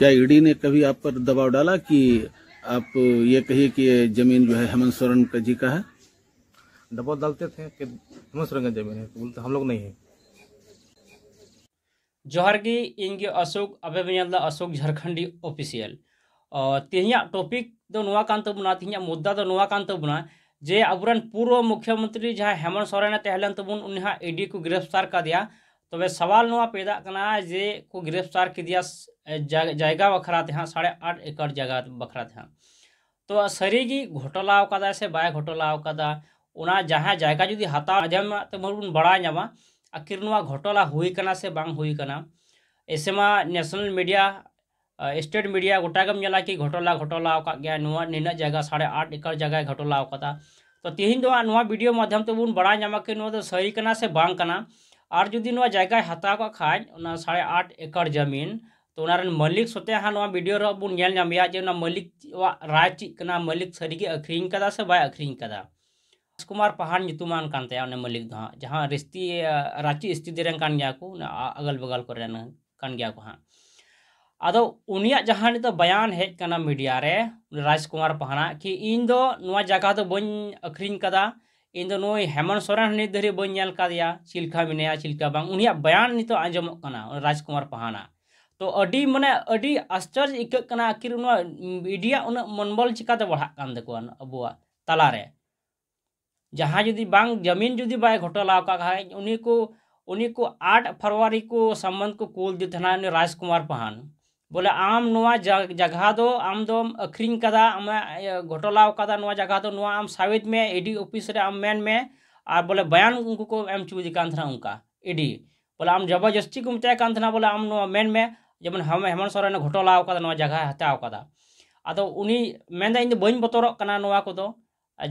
क्या ईडी ने कभी आप पर दबाव डाला कि आप ये कहिए कि ये जमीन जो है हेमंत सोरेन का जी का है दबाव डालते थे कि हेमंत सोरेन का जमीन है तो बोलते हम लोग नहीं है जोहर की इनके अशोक अबे अशोक झारखंडी ऑफिशियल तेहिया टॉपिक तो नुआ कान बना तेहिया मुद्दा तो नुआ कान बना जे अब पूर्व मुख्यमंत्री जहाँ हेमंत सोरेन तहलन तब उन्हें ईडी को गिरफ्तार कर दिया तब सवाल ना पेदा जे को गिरफ्तार किया जगह बखरा तेहा साढ़े आठ एकड़ जगह बखरा तेहा तो सरीगी घोटला का से बै घोटला जहाँ जगह जुदी हता आजम तो बड़ा आखिर घोटला हुई कना से बांग हुई कना ऐसे में नेशनल मीडिया स्टेट मीडिया गोटागम चला कि घोटला घोटला नीना जगह साढ़े आठ एकड़ जगह घोटला तो तेहन वीडियो माध्यम तेबन तो बड़ा कि तो सरी कना से बांग कना और जुदी जगह को खान साढ़े आठ एकड़ जमीन तो मालिक सोते हाँ भिडियो बन जे मालिक राय चीजना मालिक सारी अखरीन से बै अखरीन राजकुमार पहाड़ नितुमान मालिक दो हाँ जहाँ रिस्ती रांची स्थिति को अगल बगल को हाँ अद उनिया जहाँ नित तो बयान हजना मीडिया राजकुमार पहाड़ा कि इन दो जगह तो बन अखरीन इन हेमंत सोरेन नित धरी बन नल कादेया चिलका मेनया चिलका बयान नित आजम राजकुमार पहाना तो अडी माने अडी आश्चर्य इकना आखिर मीडिया उन मनबल चिकाते बढ़ाक अब दकुआ तलारे जहाँ जुदी बांग जमीन जुदी बाय घोटाला का उन्हीं को उन्हीं को आठ फरवरी को संबंध को कुल दी थे राजकुमार पहान बोले आम नुआ जगह दो आम दो अखरीन कदा आम घोटला कदा नुआ जगह दो नुआ आम साबित में एडी ऑफिस रे आम मेन में और बोले बयान उनको को एम चुदी कान था उनका एडी बोले आम जबरदस्ती को मताया कान था बोले आम नुआ मेन में जेमन हम हेमंत सोरेन घोटला कदा नुआ जगह हत्या कदा अदो तो उनी मेन दा इन बन बतोर कना नवा को दो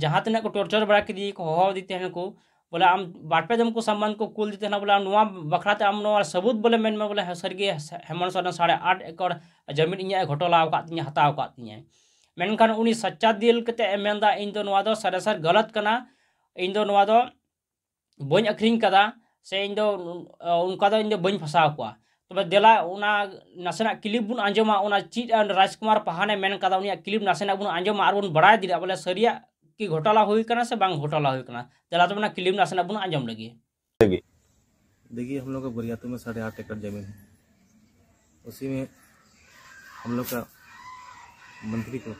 जहाँ तना को टॉर्चर बड़ा के दी को हवा दी को बोले आम बाटपे जम को संबंध को कुल जीते ना बोले नुआ बखराते आम नुआ सबूत बोले मेन में बोले सरगे हेमंत सोरेन साढ़े आठ एकड़ जमीन इन्हें घोटाला हत्या हताव का तीन सच्चा दिल के मेनदा इन दो सरासर गलत करना इन दो बी दो बन से इन दो उनका इन दो बन फसाव को तब दिला उना नसेना क्लिप बुन आंजमा चीज राजकुमार पहाने मन कदा क्लीप क्लिप नसेना बुन आंजमा और बुन बड़ा दिल बोले सरिया कि घोटाला से ᱠᱟᱱᱟ घोटाला चला तो ᱦᱩᱭ ᱠᱟᱱᱟ ᱪᱟᱞᱟᱣ ᱛᱟᱵᱚᱱᱟ ᱠᱞᱤᱢ ᱱᱟᱥᱮᱱᱟᱜ देखिए हम लोग का बरियातू में साढ़े आठ एकड़ जमीन है उसी में हम लोग का मंत्री को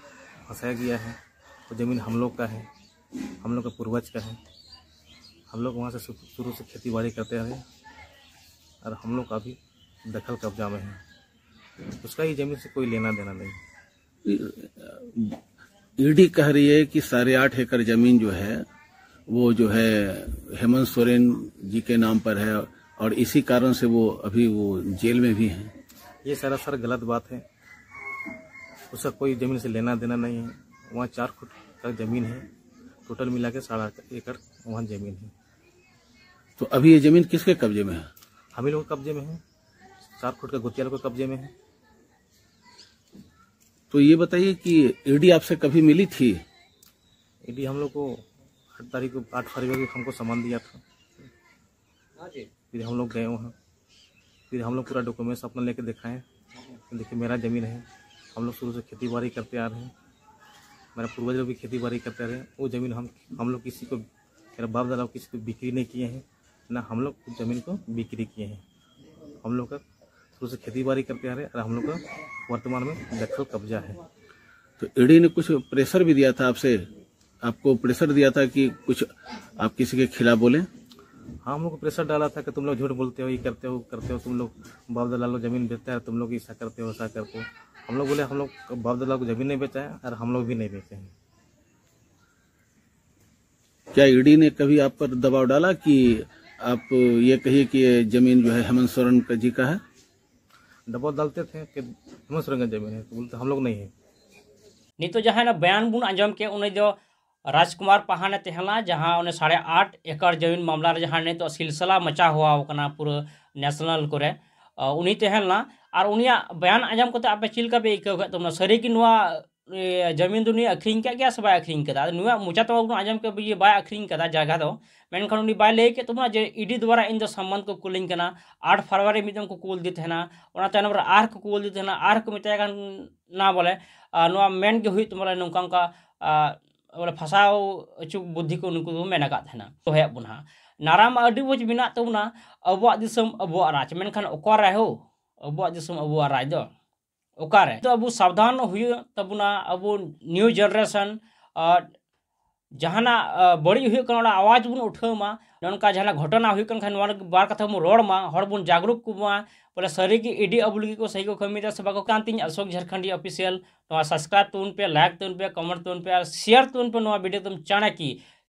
फंसाया गया है तो ज़मीन हम लोग का है हम लोग का पूर्वज का है हम लोग वहाँ से शुरू से खेती बाड़ी करते रहे और हम लोग का भी दखल कब्जा में है उसका ही ज़मीन से कोई लेना देना नहीं ईडी कह रही है कि साढ़े आठ एकड़ जमीन जो है वो जो है हेमंत सोरेन जी के नाम पर है और इसी कारण से वो अभी वो जेल में भी हैं ये सरासर गलत बात है उसका कोई जमीन से लेना देना नहीं है वहाँ चार फुट का जमीन है टोटल मिला के साढ़े आठ एकड़ वहाँ जमीन है तो अभी ये जमीन किसके कब्जे में है हम ही लोग कब्जे में है चार फुट का गुतियाल के कब्जे में है तो ये बताइए कि ईडी आपसे कभी मिली थी ईडी हम लोग को आठ तारीख को आठ फरवरी को हमको सामान दिया था हाँ फिर हम लोग गए वहाँ फिर हम लोग पूरा डॉक्यूमेंट्स अपना लेके दिखाए देखिए मेरा ज़मीन है हम लोग शुरू से खेती बाड़ी करते आ रहे हैं मेरा पूर्वज लोग भी खेती बाड़ी करते रहे वो ज़मीन हम हम लोग किसी को मेरा बाप दादा किसी को बिक्री नहीं किए हैं ना हम लोग जमीन को बिक्री किए हैं हम लोग का शुरू तो से खेती बाड़ी करते आ रहे और हम लोग का वर्तमान में दखल कब्जा है तो ईडी ने कुछ प्रेशर भी दिया था आपसे आपको प्रेशर दिया था कि कुछ आप किसी के खिलाफ बोले हाँ हम लोग को प्रेशर डाला था कि तुम लोग झूठ बोलते हो ये करते हो करते हो तुम लोग बाप दलाल को जमीन बेचता है तुम लोग ऐसा करते हो ऐसा करते हो हम लोग बोले हम लोग बाप दलाल को जमीन नहीं बेचा है और हम लोग भी नहीं बेचे हैं क्या ईडी ने कभी आप पर दबाव डाला कि आप ये कहिए कि ये जमीन जो है हेमंत सोरेन जी का है डबल डालते थे कि फेमस रंगन जमीन है तो बोलते हम लोग नहीं है नहीं तो जहाँ बयान बुन आजम के उन्हें जो राजकुमार पहाने तेहला जहाँ उन्हें साढ़े आठ एकड़ जमीन मामला जहाँ नहीं तो सिलसिला मचा हुआ होना पूरा नेशनल को उन्हीं तेहलना और उन बयान आजम को तो आप चिल्का पे इकाव सारी तो की ᱡᱚᱢᱤᱱ ᱫᱚ ᱱᱩᱭ ᱟᱹᱠᱷᱨᱤᱧ ᱠᱟᱜ ᱜᱮᱭᱟ ᱥᱮ ᱵᱟᱭ ᱟᱹᱠᱷᱨᱤᱧ ᱠᱟᱫᱟ ᱟᱫᱚ ᱱᱩᱭᱟᱜ ᱢᱚᱪᱟ ᱛᱮᱢᱟ ᱵᱚᱱ ᱟᱸᱡᱚᱢ ᱠᱮᱫᱟ ᱡᱮ ᱵᱟᱭ ᱟᱹᱠᱷᱨᱤᱧ ᱠᱟᱫᱟ ᱡᱟᱭᱜᱟ ᱫᱚ ᱢᱮᱱᱠᱷᱟᱱ ᱩᱱᱤ ᱵᱟᱭ ᱞᱟᱹᱭ ᱠᱮᱫ ᱛᱟᱵᱚᱱᱟ ᱡᱮ ᱤᱰᱤ ᱫᱚᱣᱟᱨᱟ ᱤᱧ ᱫᱚ ᱥᱚᱢᱢᱟᱱ ᱠᱚ ᱠᱩᱞᱤᱧ ᱠᱟᱱᱟ ᱟᱴ ᱯᱷᱮᱵᱽᱨᱩᱣᱟᱨᱤ ᱢᱤᱫ ᱫᱚᱢ ᱠᱚ ᱠᱩᱞ ᱫᱤ ᱛᱟᱦᱮᱱᱟ ᱚᱱᱟ ᱛᱟᱭᱱᱚᱢ ᱨᱮ ᱟᱨ ᱠᱚ ᱠᱩᱞ ᱫᱤ ᱛᱟᱦᱮᱱᱟ ᱟᱨ ᱠᱚ ᱢᱮᱛᱟᱭ ᱠᱟᱱ ᱱᱟ ᱵᱚᱞᱮ ᱱᱚᱣᱟ ᱢᱮᱱ ᱜᱮ ᱦᱩᱭᱩᱜ ᱛᱟᱢᱟ ᱱᱚᱝᱠᱟ ᱚᱱᱠᱟ ᱵᱚᱞᱮ ᱯᱷᱟᱥᱟᱣ ᱚᱪᱚ ᱵᱩᱫᱽᱫᱷᱤ ᱠᱚ ᱩᱱᱠᱩ ᱫᱚ ᱢᱮᱱ ᱟᱠᱟᱫ ᱛᱟᱦᱮᱱᱟ ᱛᱚ ᱦᱮᱡ ᱵᱚᱱᱟ नारा में अभी बोझ मेना तबना अब दिसम अब राज मेखान अकाराय हो अब दिसम अब राज तो अब सावधान हुई तबना अब न्यू जनरेशन ᱡᱟᱦᱟᱱᱟᱜ ᱵᱟᱹᱲᱤᱡ ᱦᱩᱭᱩᱜ ᱠᱟᱱᱟ ᱚᱱᱟ ᱟᱣᱟᱡᱽ ᱵᱚᱱ ᱩᱴᱷᱟᱹᱣ ᱢᱟ ᱱᱚᱝᱠᱟ ᱡᱟᱦᱟᱱᱟᱜ ᱜᱷᱚᱴᱚᱱᱟ ᱦᱩᱭᱩᱜ ᱠᱟᱱ ᱠᱷᱟᱱ ᱱᱚᱣᱟ ᱵᱟᱨ ᱠᱟᱛᱷᱟ ᱵᱚᱱ ᱨᱚᱲ ᱢᱟ ᱦᱚᱲ ᱵᱚᱱ ᱡᱟᱜᱽᱨᱩᱠ ᱠᱚᱢᱟ ᱵᱚᱞᱮ ᱥᱟᱹᱨᱤᱜᱮ ᱤᱰᱤ ᱟᱵᱚ ᱞᱟᱹᱜᱤᱫ ᱠᱚ ᱥᱟᱹᱦᱤ ᱠᱚ ᱠᱟᱹᱢᱤᱭᱮᱫᱟ ᱥᱮ ᱵᱟᱠᱚ ᱠᱟᱱ ᱛᱤᱧ ᱚᱥᱳᱠ ᱡᱷᱟᱲᱠᱷᱚᱸᱰᱤ ᱚᱯᱷᱤᱥᱤᱭᱟᱞ ᱱᱚᱣᱟ ᱥᱟᱵᱥᱠᱨᱟᱭᱤᱵ ᱛᱟᱵᱚᱱ ᱯᱮ ᱞᱟᱭᱤᱠ ᱛᱟᱵᱚᱱ ᱯᱮ ᱠᱚᱢᱮᱱᱴ ᱛᱟᱵᱚᱱ ᱯᱮ ᱟᱨ ᱥᱮᱭᱟᱨ ᱛᱟᱵᱚᱱ ᱯᱮ ᱱᱚᱣᱟ ᱵᱷᱤᱰᱤᱭᱳ ᱛᱟᱵᱚᱱ ᱪᱟᱬᱮ ᱠᱤ